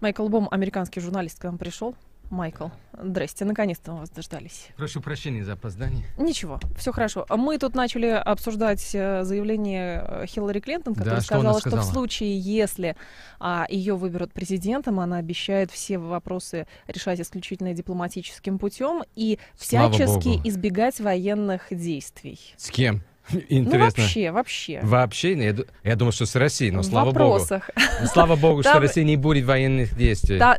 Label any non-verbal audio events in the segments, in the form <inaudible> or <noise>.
Майкл Бом, американский журналист, к нам пришел. Майкл, здрасте, наконец-то мы вас дождались. Прошу прощения за опоздание. Ничего, все хорошо. Мы тут начали обсуждать э, заявление э, Хиллари Клинтон, которая да, сказала, что, что в случае, если а, ее выберут президентом, она обещает все вопросы решать исключительно дипломатическим путем и Слава всячески Богу. избегать военных действий. С кем? <laughs> Интересно. Ну, вообще, вообще. Вообще? Я, я думал, что с Россией, но слава Вопросах. богу. Ну, слава богу, что Россия не будет военных действий. я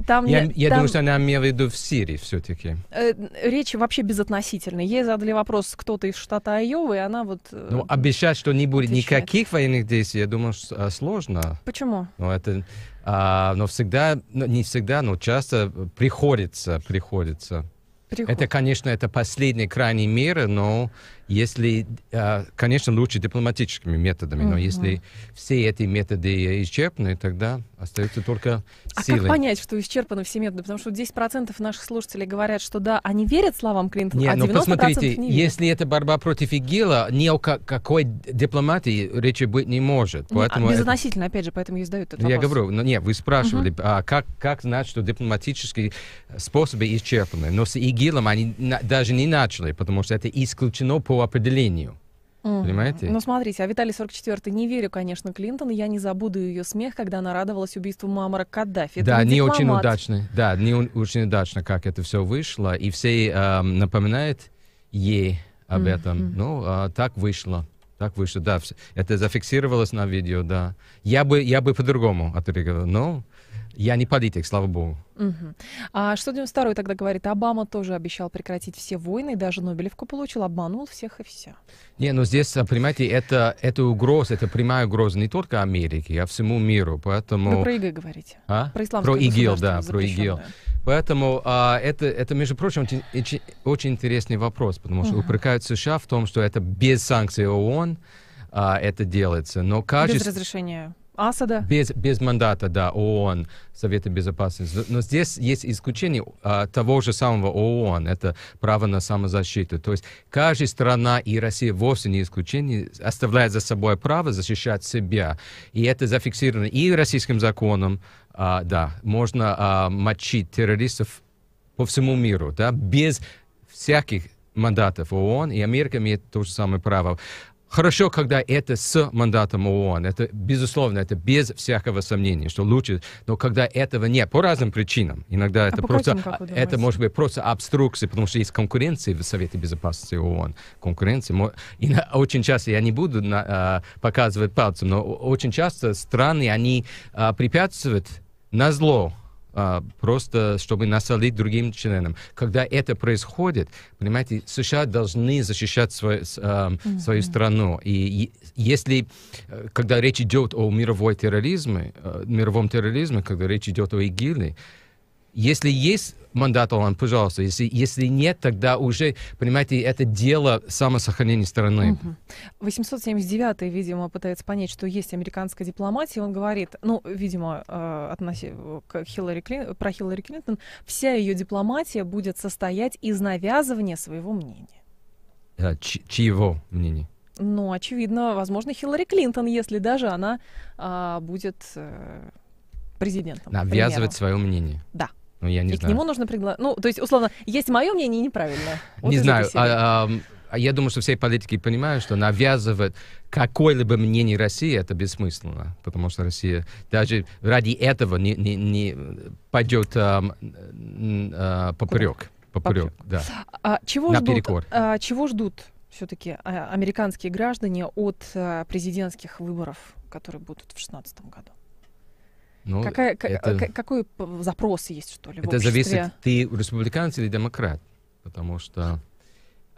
думаю, что она имела в виду в Сирии все-таки. Э, речь вообще безотносительная. Ей задали вопрос кто-то из штата Айовы, и она вот... Э, ну, обещать, что не будет никаких военных действий, я думаю, а, сложно. Почему? Ну, это... А, но всегда, не всегда, но часто приходится, приходится. Приход. Это, конечно, это последний крайний меры, но если, а, конечно, лучше дипломатическими методами, но если все эти методы исчерпаны, тогда остается только силы. А как понять, что исчерпаны все методы? Потому что 10% наших слушателей говорят, что да, они верят словам Клинтона, Нет, а 90% ну посмотрите, не верят. если это борьба против ИГИЛа, ни о какой дипломатии речи быть не может. А поэтому а безотносительно, это... опять же, поэтому и задают этот Я говорю, ну, нет, вы спрашивали, uh а как, как знать, что дипломатические способы исчерпаны? Но с ИГИ ИГИЛом они даже не начали, потому что это исключено по определению. Mm. Понимаете? Ну, смотрите, а Виталий 44 не верю, конечно, Клинтон. Я не забуду ее смех, когда она радовалась убийству Мамара Каддафи. да, не дипломат. очень удачно. Да, не очень удачно, как это все вышло. И все эм, напоминают ей об mm-hmm. этом. Ну, э, так вышло. Так вышло, да. Это зафиксировалось на видео, да. Я бы, я бы по-другому отреагировал. Но я не политик, слава богу. Угу. А что 92-й тогда говорит? Обама тоже обещал прекратить все войны, даже Нобелевку получил, обманул всех и вся. Не, но ну здесь, э, понимаете, это, это угроза, это прямая угроза не только Америке, а всему миру, поэтому... Вы про ИГИЛ говорите. А? Про исламское Про ИГИЛ, да, про ИГИЛ. Поэтому а, это, это, между прочим, очень, очень интересный вопрос, потому что угу. упрекают США в том, что это без санкций ООН а, это делается. Но кажется... Без разрешения Асада? Без, без мандата, да, ООН, Совета Безопасности. Но здесь есть исключение а, того же самого ООН, это право на самозащиту. То есть каждая страна и Россия вовсе не исключение, оставляет за собой право защищать себя. И это зафиксировано и российским законом, а, да, можно а, мочить террористов по всему миру, да, без всяких мандатов ООН, и Америка имеет то же самое право. Хорошо, когда это с мандатом ООН. Это, безусловно, это без всякого сомнения, что лучше. Но когда этого нет, по разным причинам. Иногда а это а просто... Каким, это может быть просто обструкция, потому что есть конкуренция в Совете Безопасности ООН. Конкуренция. И очень часто, я не буду на, а, показывать пальцем, но очень часто страны, они а, препятствуют на зло а, просто чтобы насолить другим членам. Когда это происходит, понимаете, США должны защищать свой, а, mm-hmm. свою страну. И, и если, э, когда речь идет о мировой терроризме, э, мировом терроризме, когда речь идет о ИГИЛе, если есть мандат ООН, пожалуйста. Если, если нет, тогда уже, понимаете, это дело самосохранения страны. Угу. 879 видимо, пытается понять, что есть американская дипломатия. Он говорит, ну, видимо, э, к Хиллари Клин, про Хиллари Клинтон, вся ее дипломатия будет состоять из навязывания своего мнения. А, чьего мнения? Ну, очевидно, возможно, Хиллари Клинтон, если даже она э, будет э, президентом. Навязывать свое мнение. Да. Ну, я не и знаю. к нему нужно приглашать. Ну, то есть, условно, есть мое мнение неправильное. Вот не знаю. а, а я думаю, что все политики понимают, что навязывать какое-либо мнение России это бессмысленно, потому что Россия даже ради этого не, не, не пойдет а, а, поперек. Поперек, да. А, чего, Наперекор. ждут, а, чего ждут все-таки а, американские граждане от а, президентских выборов, которые будут в 2016 году? Ну, Какая, это... К, какой запрос есть, что ли? Это обществе? зависит, ты республиканец или демократ. Потому что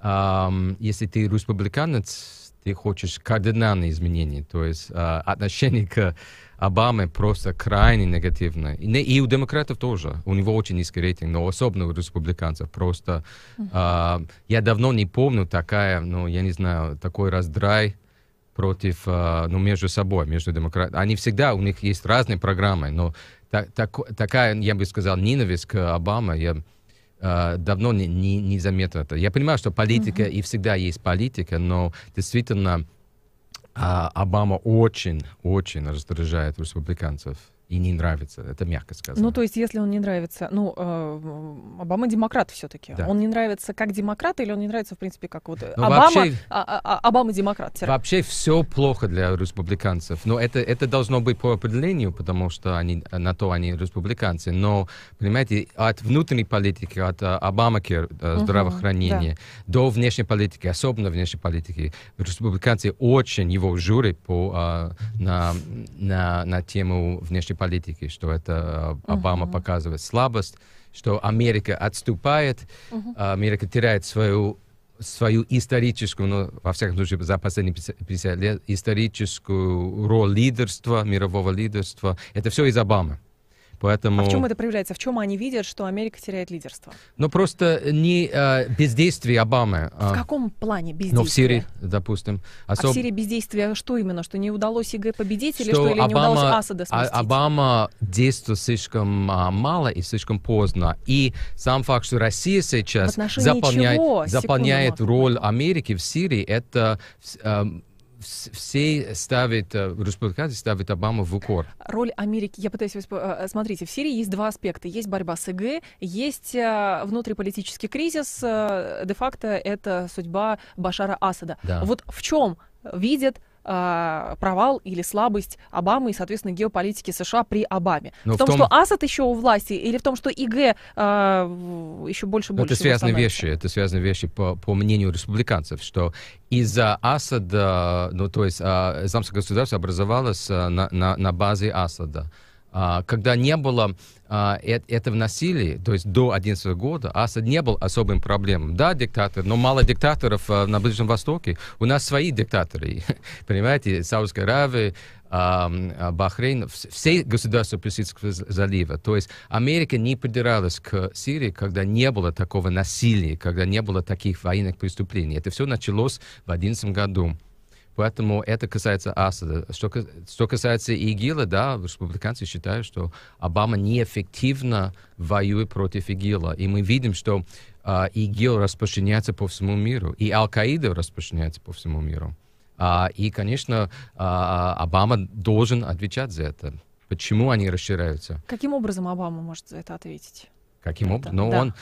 эм, если ты республиканец, ты хочешь кардинальные изменения. То есть э, отношение к Обаме просто крайне негативное. И, и у демократов тоже. У него очень низкий рейтинг, но особенно у республиканцев. Просто э, я давно не помню такая, ну, я не знаю, такой раздрай против, а, ну, между собой, между демократами. Они всегда, у них есть разные программы, но так, так, такая, я бы сказал, ненависть к Обаме, я а, давно не, не, не заметил это. Я понимаю, что политика, mm-hmm. и всегда есть политика, но действительно а, Обама очень, очень раздражает республиканцев и не нравится. Это мягко сказано. Ну, то есть, если он не нравится... Ну, э, Обама демократ все-таки. Да. Он не нравится как демократ или он не нравится, в принципе, как вот... Э, ну, Обама, вообще, а, а, а Обама демократ. Тире. Вообще все плохо для республиканцев. Но это, это должно быть по определению, потому что они, на то они республиканцы. Но, понимаете, от внутренней политики, от э, Обамаки, э, здравоохранения, угу, да. до внешней политики, особенно внешней политики, республиканцы очень его журят по, на, на, на тему внешней политики политики, что это а, Обама uh-huh. показывает слабость, что Америка отступает, uh-huh. Америка теряет свою свою историческую, ну, во всяком случае, за последние 50 лет, историческую роль лидерства, мирового лидерства. Это все из Обамы. Поэтому... А в чем это проявляется? В чем они видят, что Америка теряет лидерство? Ну, просто не а, бездействие Обамы. А в каком плане бездействие? Ну, в Сирии, допустим. Особ... А в Сирии бездействие что именно? Что не удалось ЕГЭ победить что или что или не удалось Асада сместить? А, Обама действует слишком а, мало и слишком поздно. И сам факт, что Россия сейчас заполняет, заполняет роль Америки в Сирии, это... А, все ставят, э, республиканцы ставят Обаму в укор. Роль Америки, я пытаюсь... Э, э, смотрите, в Сирии есть два аспекта. Есть борьба с ИГ, есть внутриполитический кризис. Де-факто это судьба Башара Асада. Да. Вот в чем видят э, провал или слабость Обамы и, соответственно, геополитики США при Обаме? Но ну, в, в том, что Асад еще у власти, или в том, что ИГ э, а, еще больше ну, больше? Это связаны вещи, это связаны вещи по, по мнению республиканцев, что из-за Асада, ну то есть э, замское государство образовалось на, на, на базе Асада. А, когда не было а, э, этого насилия, то есть до 2011 года, Асад не был особым проблемой. Да, диктатор, но мало диктаторов а, на Ближнем Востоке. У нас свои диктаторы, <laughs> понимаете, Саудская Аравия, Бахрейн, все государства Персидского залива. То есть Америка не придиралась к Сирии, когда не было такого насилия, когда не было таких военных преступлений. Это все началось в 2011 году. Поэтому это касается Асада. Что, что касается ИГИЛа, да, республиканцы считают, что Обама неэффективно воюет против ИГИЛа. И мы видим, что э, ИГИЛ распространяется по всему миру, и Аль-Каида распространяется по всему миру. А, и, конечно, а, Обама должен отвечать за это. Почему они расширяются? Каким образом Обама может за это ответить? Каким образом? Но да. он,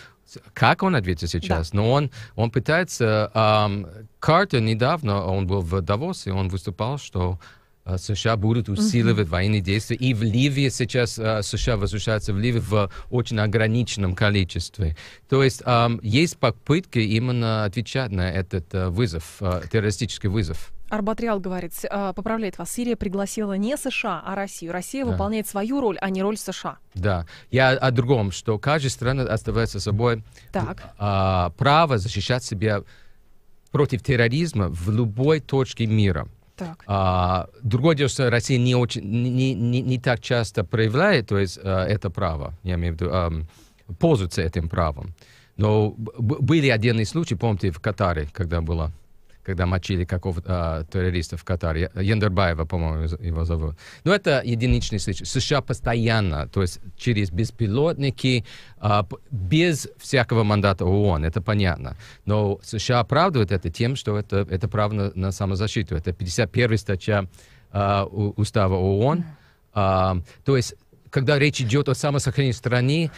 как он ответил сейчас? Да. Но он, он пытается... Эм, Картер недавно, он был в Давосе, он выступал, что э, США будут усиливать uh-huh. военные действия. И в Ливии сейчас э, США возвращаются в Ливию в очень ограниченном количестве. То есть есть попытки именно отвечать на этот э, вызов, террористический вызов. Арбатриал говорит, а, поправляет вас, Сирия пригласила не США, а Россию. Россия да. выполняет свою роль, а не роль США. Да. Я о другом, что каждая страна оставляет за собой так. А, право защищать себя против терроризма в любой точке мира. Так. А, другое дело, что Россия не, очень, не, не, не так часто проявляет то есть, а, это право, я имею в виду, а, пользуется этим правом. Но были отдельные случаи, помните, в Катаре, когда была когда мочили какого-то а, террориста в Катаре. Яндербаева, по-моему, его зовут. Но это единичный случай. США постоянно, то есть через беспилотники, а, без всякого мандата ООН, это понятно. Но США оправдывают это тем, что это, это право на, на самозащиту. Это 51 статья а, у, Устава ООН. А, то есть, когда речь идет о самосохранении страны,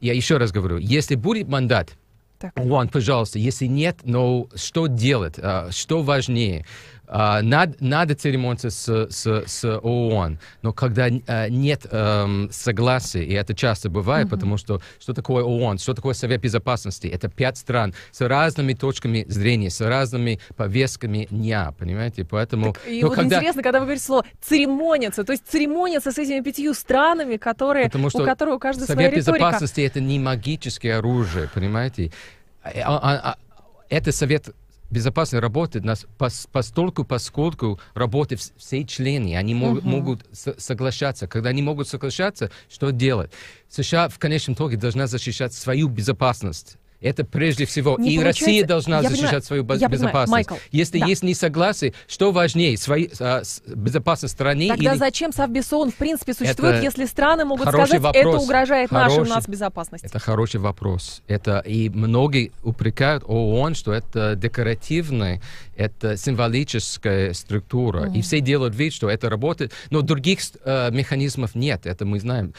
я еще раз говорю, если будет мандат так. Луан, пожалуйста, если нет, но что делать? А, что важнее? А, над, надо церемониться с, с, с ООН, но когда uh, нет um, согласия, и это часто бывает, mm-hmm. потому что что такое ООН, что такое Совет Безопасности, это пять стран с разными точками зрения, с разными повестками дня, понимаете, поэтому... Так, и вот когда... интересно, когда вы говорите слово «церемониться», то есть церемониться с этими пятью странами, которые, потому что у которых у каждого Совет своя Совет Безопасности — это не магическое оружие, понимаете, а, это Совет безопасной работы нас пос, постольку, поскольку работы все члены, они uh -huh. могут соглашаться. Когда они могут соглашаться, что делать? США в конечном итоге должна защищать свою безопасность. Это прежде всего. Не и получается... Россия должна я защищать понимаю, свою я безопасность. Понимаю, Майкл, Если да. есть несогласие, что важнее, свои, а, безопасность страны Тогда или... зачем Совбез ООН в принципе существует, это если страны могут сказать, вопрос. это угрожает хороший, у нас безопасности? Это хороший вопрос. Это и многие упрекают ООН, что это декоративная, это символическая структура. Mm. И все делают вид, что это работает. Но других э, механизмов нет, это мы знаем.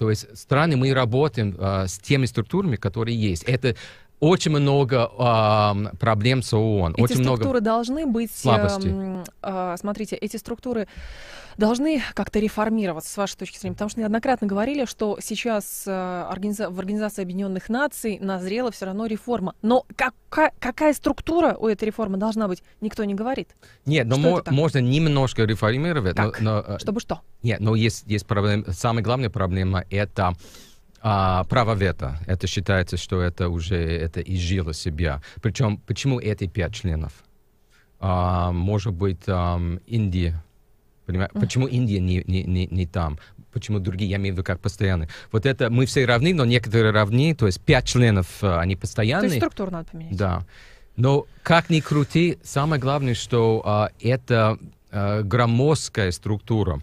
То есть страны мы работаем а, с теми структурами, которые есть. Это очень много э, проблем с ООН. Эти очень структуры много должны быть... Эм, Слабости. Э, а, смотрите, эти структуры должны как-то реформироваться, с вашей точки зрения? Потому что неоднократно говорили, что сейчас э, в Организации Объединенных Наций назрела все равно реформа. Но какая, какая структура у этой реформы должна быть, никто не говорит. Нет, но мо- можно немножко реформировать. Как? Но, но, э, Чтобы что? Нет, но есть, есть проблема. Самая главная проблема — это а, право вето. Это считается, что это уже это изжило себя. Причем, почему эти пять членов? А, может быть, а, Индия Понимаешь? Почему Индия не, не, не, не там? Почему другие, я имею в виду, как постоянные? Вот это мы все равны, но некоторые равны, то есть пять членов, э, они постоянные. То есть структуру надо поменять. Да. Но как ни крути, самое главное, что а, это а, громоздкая структура.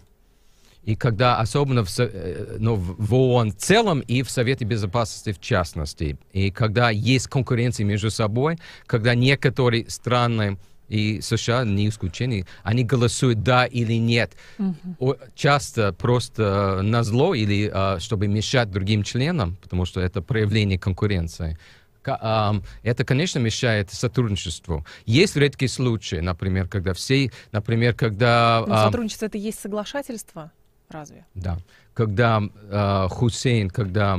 И когда особенно в, э, ну, в ООН в целом и в Совете Безопасности в частности, и когда есть конкуренция между собой, когда некоторые страны и США не исключение. Они голосуют да или нет. Угу. Часто просто э, на зло или э, чтобы мешать другим членам, потому что это проявление конкуренции это, конечно, мешает сотрудничеству. Есть редкие случаи, например, когда все, например, когда... Но ну, сотрудничество а, это есть соглашательство, разве? Да. Когда а, Хусейн, когда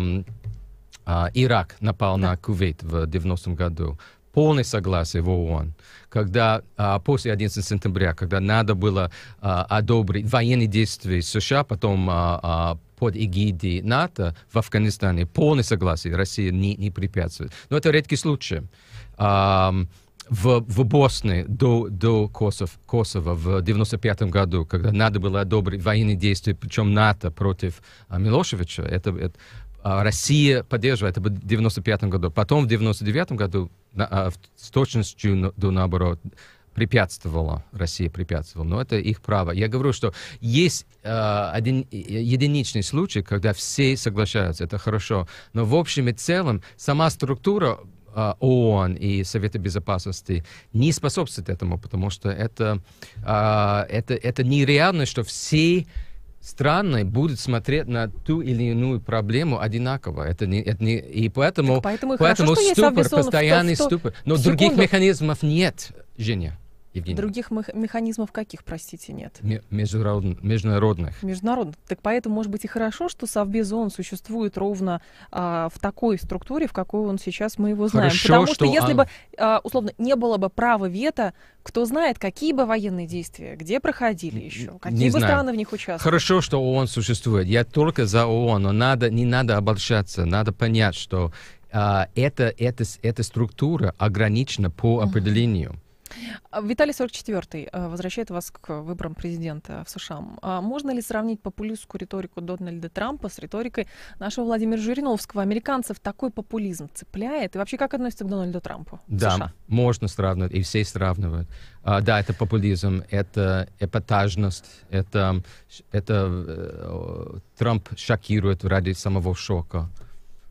а, Ирак напал да. на Кувейт в 90-м году, полное согласие в ООН, когда а, после 11 сентября, когда надо было а, одобрить военные действия США, потом а, а, под эгидой НАТО в Афганистане, полное согласие, Россия не, не препятствует. Но это редкий случай. А, в, в Боснии до, до Косов, Косово в 1995 году, когда надо было одобрить военные действия, причем НАТО против а, Милошевича, это, это а, Россия поддерживает, это было в 95 году. Потом в 99 году а, с точностью до наоборот препятствовала, Россия препятствовала, но это их право. Я говорю, что есть э, один, единичный случай, когда все соглашаются, это хорошо, но в общем и целом сама структура ООН и Совета Безопасности не способствует этому, потому что это, это, это нереально, что все страны будут смотреть на ту или иную проблему одинаково. Это не, это не, и поэтому, поэтому, поэтому хорошо, ступор, постоянный в, в, в, ступор. Но других механизмов нет, Женя. Евгений. Других механизмов каких, простите, нет? международных. международных. Так поэтому, может быть, и хорошо, что Совбез ООН существует ровно а, в такой структуре, в какой он сейчас, мы его знаем. Хорошо, Потому что, что если он... бы, а, условно, не было бы права вето, кто знает, какие бы военные действия, где проходили еще, какие не бы знаю. страны в них участвовали. Хорошо, что ООН существует. Я только за ООН, но надо, не надо обольщаться, надо понять, что а, эта, эта, эта структура ограничена по определению. Uh-huh. А, Виталий 44 э, возвращает вас к выборам президента в США. А, можно ли сравнить популистскую риторику Дональда Трампа с риторикой нашего Владимира Жириновского? Американцев такой популизм цепляет? И вообще, как относится к Дональду Трампу? Да, США? можно сравнивать, и все сравнивают. А, да, это популизм, это эпатажность, это, это э, Трамп шокирует ради самого шока.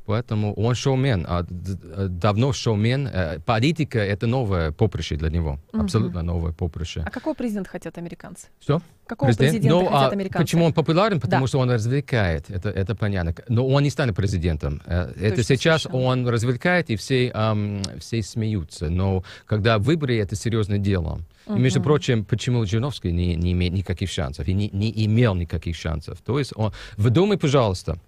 Поэтому он шоумен, а давно шоумен. Э, политика — это новое поприще для него, угу. абсолютно новое поприще. А какого президента хотят американцы? Что? Какого президент? президента Но, ну, хотят а американцы? почему он популярен? Потому да. что он развлекает, это, это понятно. Но он не станет президентом. Э, это сейчас совершенно. он развлекает, и все, эм, все смеются. Но когда выборы, это серьезное дело. И, между прочим, почему Жириновский не, не имеет никаких шансов и не, не имел никаких шансов? То есть он, вы думай, пожалуйста,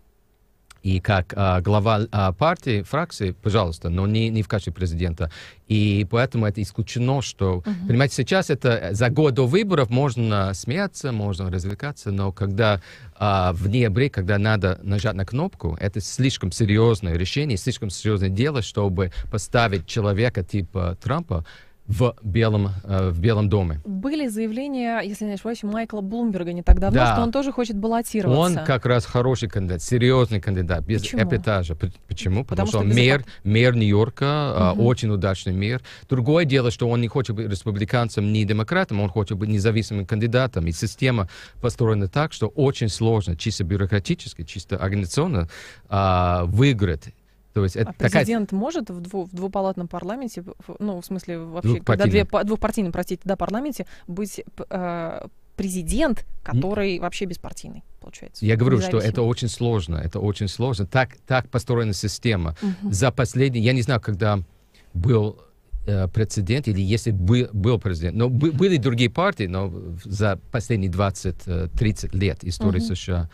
и как а, глава а, партии, фракции, пожалуйста, но не, не в качестве президента. И поэтому это исключено, что, Uh-huh. понимаете, сейчас это за год до выборов можно смеяться, можно развлекаться, но когда а, в ноябре, когда надо нажать на кнопку, это слишком серьезное решение, слишком серьезное дело, чтобы поставить человека типа Трампа в Белом, э, в Белом доме. Были заявления, если не ошибаюсь, Майкла Блумберга не так давно, да. что он тоже хочет баллотироваться. Он как раз хороший кандидат, серьезный кандидат, без Почему? эпитажа. Почему? Потому, Потому что, что он мэр, мэр Нью-Йорка, угу. очень удачный мэр. Другое дело, что он не хочет быть республиканцем, не демократом, он хочет быть независимым кандидатом. И система построена так, что очень сложно, чисто бюрократически, чисто организационно э, выиграть то есть это а такая... президент может в, дву, в двупалатном парламенте, ну, в смысле, вообще, когда две, двухпартийном, простите, да, парламенте, быть э, президент, который Не... вообще беспартийный, получается. Я говорю, что это очень сложно, это очень сложно. Так, так построена система. Угу. За последние, я не знаю, когда был э, прецедент, или если бы, был президент, но были другие партии, но за последние 20-30 э, лет истории угу. США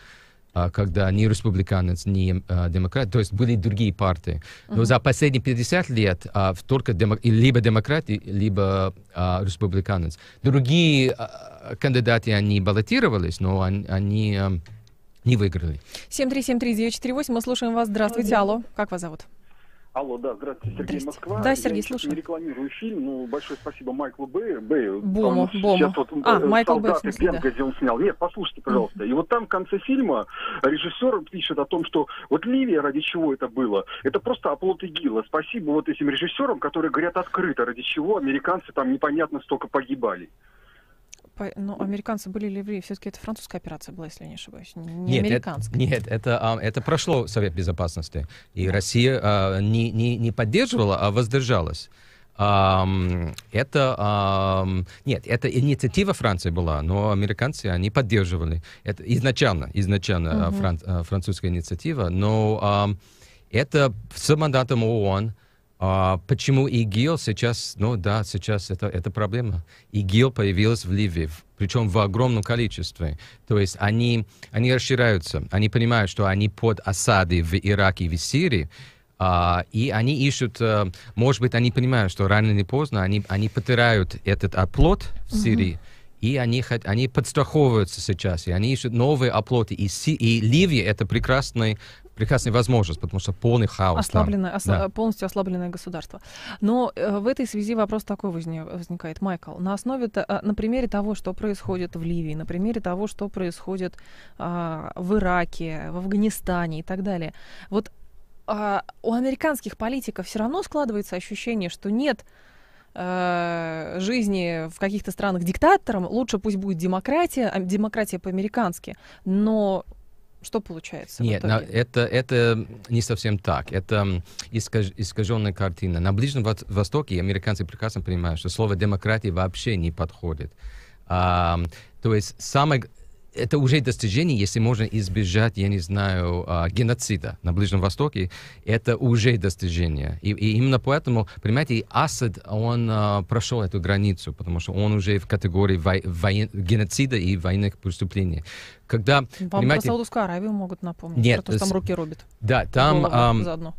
а, когда ни республиканец, ни а, демократ, то есть были другие партии. Но uh-huh. за последние 50 лет а, только демо, либо демократы, либо а, республиканец. Другие а, кандидаты, они баллотировались, но они, они а, не выиграли. 7373948, мы слушаем вас. Здравствуйте, алло, как вас зовут? Алло, да, здравствуйте, Сергей Здрасте. Москва. Да, Сергей, я слушаю. не рекламирую фильм, но ну, большое спасибо Майклу Бэю. Бэю Бому, Бому. вот а, э, Майкл солдаты, Бэй, в смысле, Бенга, да. где он снял. Нет, послушайте, пожалуйста. И вот там в конце фильма режиссер пишет о том, что вот Ливия, ради чего это было, это просто оплот ИГИЛа. Спасибо вот этим режиссерам, которые говорят открыто, ради чего американцы там непонятно столько погибали. Но ну, американцы были ли евреи? Все-таки это французская операция была, если я не ошибаюсь. Не нет, американская. Это, нет, это, а, это прошло Совет Безопасности. И Россия а, не, не, не поддерживала, а воздержалась. Um, это um, нет, это инициатива Франции была, но американцы они поддерживали. Это изначально, изначально uh-huh. фран, а, французская инициатива, но um, это с мандатом ООН. Uh, а почему ИГИЛ сейчас, ну да, сейчас это, это проблема. ИГИЛ появилась в Ливии, причем в огромном количестве. То есть они, они расширяются, они понимают, что они под осадой в Ираке и в Сирии, а, и они ищут, а, может быть, они понимают, что рано или поздно они, они потеряют этот оплот в Сирии, mm-hmm. И они, они подстраховываются сейчас, и они ищут новые оплоты. И, и Ливия — это прекрасный прекрасная возможность, потому что полный хаос. Ослабленное, там. Осла- да. Полностью ослабленное государство. Но э, в этой связи вопрос такой возникает, Майкл. На основе, э, на примере того, что происходит в Ливии, на примере того, что происходит э, в Ираке, в Афганистане и так далее. Вот э, у американских политиков все равно складывается ощущение, что нет э, жизни в каких-то странах диктатором, лучше пусть будет демократия, а, демократия по-американски, но что получается? Нет, на, это, это не совсем так. Это искаж, искаженная картина. На Ближнем Востоке американцы прекрасно понимают, что слово демократия вообще не подходит. А, то есть самое, это уже достижение, если можно избежать, я не знаю, а, геноцида на Ближнем Востоке, это уже достижение. И, и именно поэтому, понимаете, Асад, он а, прошел эту границу, потому что он уже в категории вой, воен, геноцида и военных преступлений. Когда, Вам понимаете... Про Саудовскую Аравию могут напомнить, нет, про то, там руки рубят. Да, там...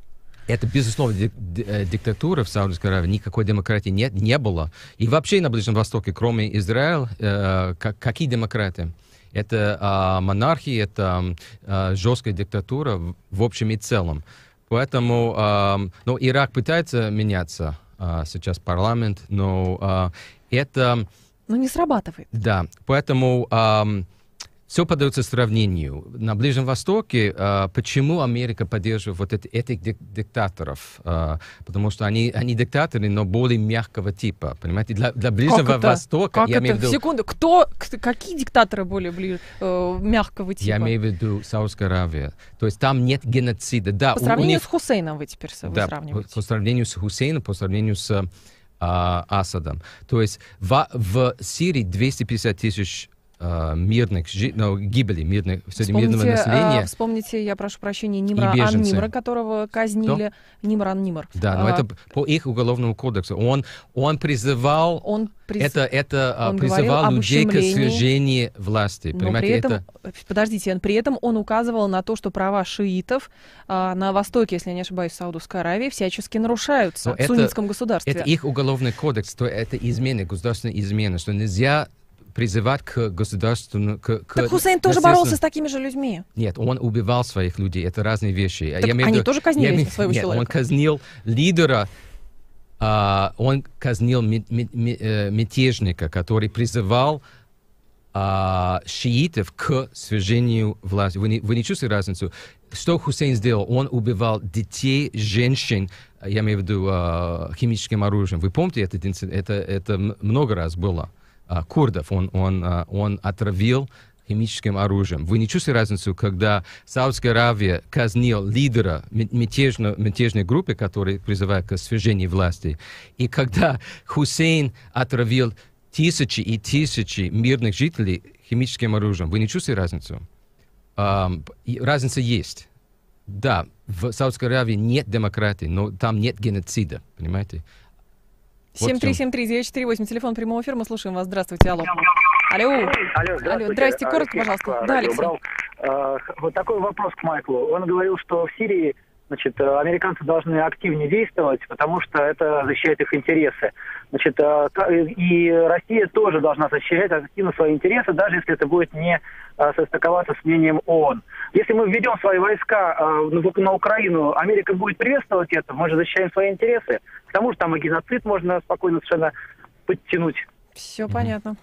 Это, безусловно, э, диктатура в Саудовской Аравии, никакой демократии нет, не было. И вообще на Ближнем Востоке, кроме Израиля, э, как, какие демократы? Это а, монархия, это а, жесткая диктатура в общем и целом. Поэтому а, ну, Ирак пытается меняться а, сейчас парламент, но а, это... Но ну, не срабатывает. Да, поэтому... А, все подается сравнению. На Ближнем Востоке э, почему Америка поддерживает вот эти, этих дик диктаторов? Э, потому что они, они диктаторы, но более мягкого типа. Понимаете, для, для Ближнего как это? Востока... Как я это? Имею в виду... Секунду, кто, какие диктаторы более ближ... э, мягкого типа? Я имею в виду Саудская Аравия. То есть там нет геноцида. Да, по сравнению у, у них... с Хусейном вы теперь вы да, сравниваете. По, по сравнению с Хусейном, по сравнению с... А, Асадом. То есть в, в Сирии 250 тысяч э, мирных, ну, гибели мирных, среди мирного а, населения. Э, вспомните, я прошу прощения, Нимра Ан-Нимра, которого казнили. Кто? Нимр Ан-Нимр. Да, а, но это по их уголовному кодексу. Он, он призывал... Он приз... Это, это а, он призывал людей к свержению власти. Но при этом, это... Э, подождите, при этом он указывал на то, что права шиитов а, на Востоке, если я не ошибаюсь, в Саудовской Аравии, всячески нарушаются но в это, суннитском государстве. Это их уголовный кодекс, то это измены, государственные измены, что нельзя призывать к государственному... К, к так Хусейн тоже боролся с такими же людьми. Нет, он убивал своих людей, это разные вещи. Так я они виду, тоже казнили я своего нет, человека. он казнил лидера, а, он казнил э, мятежника, который призывал а, шиитов к свержению власти. Вы не, вы не чувствуете разницу? Что Хусейн сделал? Он убивал детей, женщин, я имею в виду а, химическим оружием. Вы помните, это, это, это много раз было а, курдов. Он, он, а, он отравил химическим оружием. Вы не чувствуете разницу, когда Саудская Аравия казнил лидера мятежной, мятежной группы, который призывает к свержению власти, и когда Хусейн отравил тысячи и тысячи мирных жителей химическим оружием. Вы не чувствуете разницу? Um, разница есть. Да, в Саудской Аравии нет демократии, но там нет геноцида, понимаете? 7373948, телефон прямого эфира, мы слушаем вас. Здравствуйте, алло. Алло. Алло, Алло, здрасте, а, коротко, пожалуйста. Да, Алексей. А, вот такой вопрос к Майклу. Он говорил, что в Сирии Значит, э, американцы должны активнее действовать, потому что это защищает их интересы. Значит, э, э, и Россия тоже должна защищать активно свои интересы, даже если это будет не состыковаться с мнением ООН. Если мы введем свои войска на Украину, Америка будет приветствовать это, мы же защищаем свои интересы. К тому же там и геноцид можно спокойно совершенно подтянуть. Все понятно.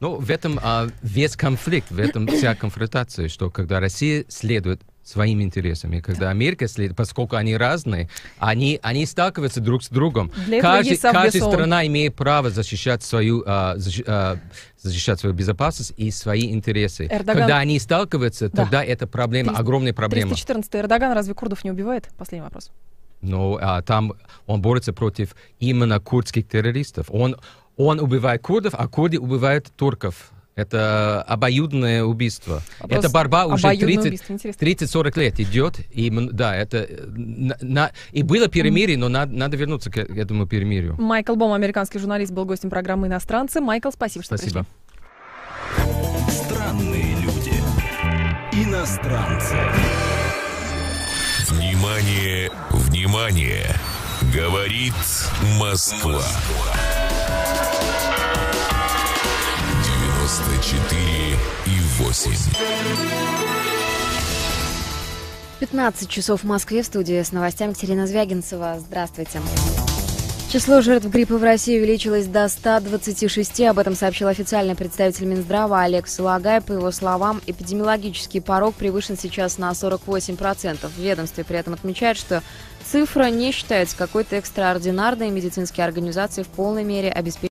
Ну, в этом а, весь конфликт, в этом вся конфронтация, что когда Россия следует своими интересами. Когда да. Америка поскольку они разные, они, они сталкиваются друг с другом. Для каждый, каждая страна имеет право защищать свою, а, защ, а, защищать свою безопасность и свои интересы. Эрдоган... Когда они сталкиваются, да. тогда это проблема, 3... огромная проблема. 314 Эрдоган разве курдов не убивает? Последний вопрос. Но ну, а, там он борется против именно курдских террористов. Он, он убивает курдов, а курды убивают турков. Это обоюдное убийство. А просто Эта борьба уже 30-40 лет идет. И, да, это... Э, на, на, и было перемирие, но надо, надо вернуться к э, этому перемирию. Майкл Бом, американский журналист, был гостем программы «Иностранцы». Майкл, спасибо, что спасибо. пришли. Странные люди. Иностранцы. Внимание, внимание. Говорит Москва. Москва. 4 и 8. 15 часов в Москве в студии с новостями Екатерина Звягинцева. Здравствуйте. Число жертв гриппа в России увеличилось до 126. Об этом сообщил официальный представитель Минздрава Олег Сулагай. По его словам, эпидемиологический порог превышен сейчас на 48%. В ведомстве при этом отмечают, что цифра не считается какой-то экстраординарной. Медицинские организации в полной мере обеспечены